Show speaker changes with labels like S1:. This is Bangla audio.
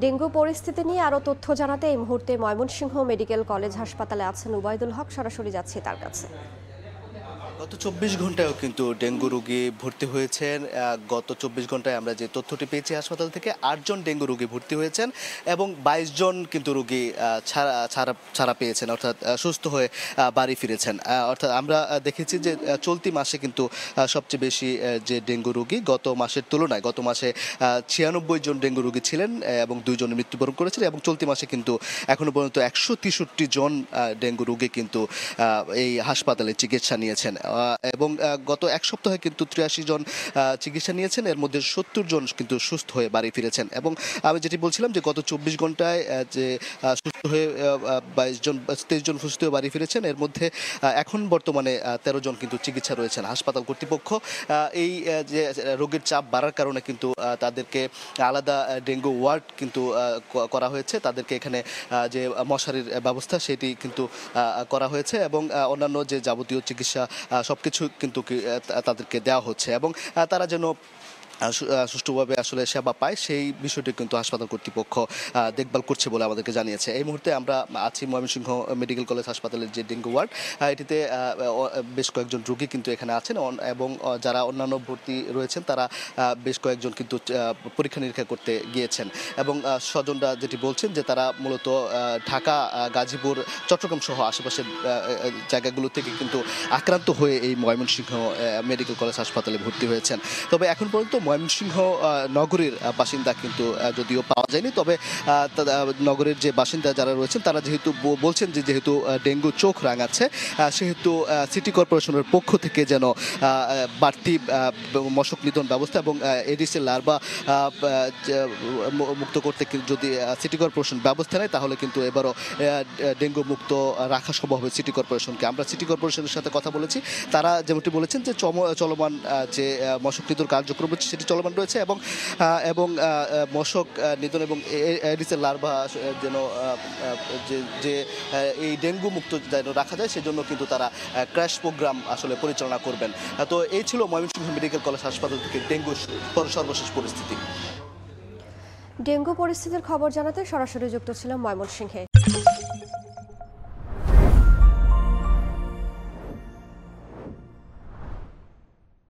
S1: ডেঙ্গু পরিস্থিতি নিয়ে আরও তথ্য জানাতে এই মুহূর্তে ময়মনসিংহ মেডিকেল কলেজ হাসপাতালে আছেন উবায়দুল হক সরাসরি যাচ্ছি তার কাছে গত চব্বিশ ঘন্টায়ও কিন্তু ডেঙ্গু রোগী ভর্তি হয়েছেন গত চব্বিশ ঘন্টায় আমরা যে তথ্যটি পেয়েছি হাসপাতাল থেকে আটজন ডেঙ্গু রোগী ভর্তি হয়েছেন এবং বাইশ জন কিন্তু রোগী ছাড়া ছাড়া ছাড়া পেয়েছেন অর্থাৎ সুস্থ হয়ে বাড়ি ফিরেছেন অর্থাৎ আমরা দেখেছি যে চলতি মাসে কিন্তু সবচেয়ে বেশি যে ডেঙ্গু রোগী গত মাসের তুলনায় গত মাসে ছিয়ানব্বই জন ডেঙ্গু রোগী ছিলেন এবং দুইজন মৃত্যুবরণ করেছিলেন এবং চলতি মাসে কিন্তু এখনও পর্যন্ত একশো তেষট্টি জন ডেঙ্গু রোগী কিন্তু এই হাসপাতালে চিকিৎসা নিয়েছেন এবং গত এক সপ্তাহে কিন্তু তিরাশি জন চিকিৎসা নিয়েছেন এর মধ্যে সত্তর জন কিন্তু সুস্থ হয়ে বাড়ি ফিরেছেন এবং আমি যেটি বলছিলাম যে গত চব্বিশ ঘন্টায় যে সুস্থ হয়ে বাইশ জন তেইশ জন সুস্থ হয়ে বাড়ি ফিরেছেন এর মধ্যে এখন বর্তমানে তেরো জন কিন্তু চিকিৎসা রয়েছেন হাসপাতাল কর্তৃপক্ষ এই যে রোগীর চাপ বাড়ার কারণে কিন্তু তাদেরকে আলাদা ডেঙ্গু ওয়ার্ড কিন্তু করা হয়েছে তাদেরকে এখানে যে মশারির ব্যবস্থা সেটি কিন্তু করা হয়েছে এবং অন্যান্য যে যাবতীয় চিকিৎসা সব কিছু কিন্তু তাদেরকে দেওয়া হচ্ছে এবং তারা যেন সুষ্ঠুভাবে আসলে সেবা পায় সেই বিষয়টি কিন্তু হাসপাতাল কর্তৃপক্ষ দেখভাল করছে বলে আমাদেরকে জানিয়েছে এই মুহূর্তে আমরা আছি ময়মনসিংহ মেডিকেল কলেজ হাসপাতালের যে ডেঙ্গু ওয়ার্ড এটিতে বেশ কয়েকজন রোগী কিন্তু এখানে আছেন এবং যারা অন্যান্য ভর্তি রয়েছেন তারা বেশ কয়েকজন কিন্তু পরীক্ষা নিরীক্ষা করতে গিয়েছেন এবং স্বজনরা যেটি বলছেন যে তারা মূলত ঢাকা গাজীপুর চট্টগ্রাম সহ আশেপাশের জায়গাগুলো থেকে কিন্তু আক্রান্ত হয়ে এই ময়মনসিংহ মেডিকেল কলেজ হাসপাতালে ভর্তি হয়েছেন তবে এখন পর্যন্ত ময়মনসিংহ নগরের বাসিন্দা কিন্তু যদিও পাওয়া যায়নি তবে নগরের যে বাসিন্দা যারা রয়েছেন তারা যেহেতু বলছেন যে যেহেতু ডেঙ্গু চোখ রাঙাচ্ছে সেহেতু সিটি কর্পোরেশনের পক্ষ থেকে যেন বাড়তি মশক নিধন ব্যবস্থা এবং এডিসের লার্বা মুক্ত করতে যদি সিটি কর্পোরেশন ব্যবস্থা নেয় তাহলে কিন্তু এবারও ডেঙ্গু মুক্ত রাখা সম্ভব হবে সিটি কর্পোরেশনকে আমরা সিটি কর্পোরেশনের সাথে কথা বলেছি তারা যেমনটি বলেছেন যে চলমান যে মশক নিধন কার্যক্রম সেটি চলমান রয়েছে এবং এবং মশক নিধন এবং এডিসের লার্ভা যেন যে এই ডেঙ্গু মুক্ত যেন রাখা যায় সেজন্য কিন্তু তারা ক্র্যাশ প্রোগ্রাম আসলে পরিচালনা করবেন তো এই ছিল ময়মনসিংহ মেডিকেল কলেজ হাসপাতাল থেকে ডেঙ্গু সর্বশেষ পরিস্থিতি ডেঙ্গু পরিস্থিতির খবর জানাতে সরাসরি যুক্ত ছিলাম ময়মনসিংহে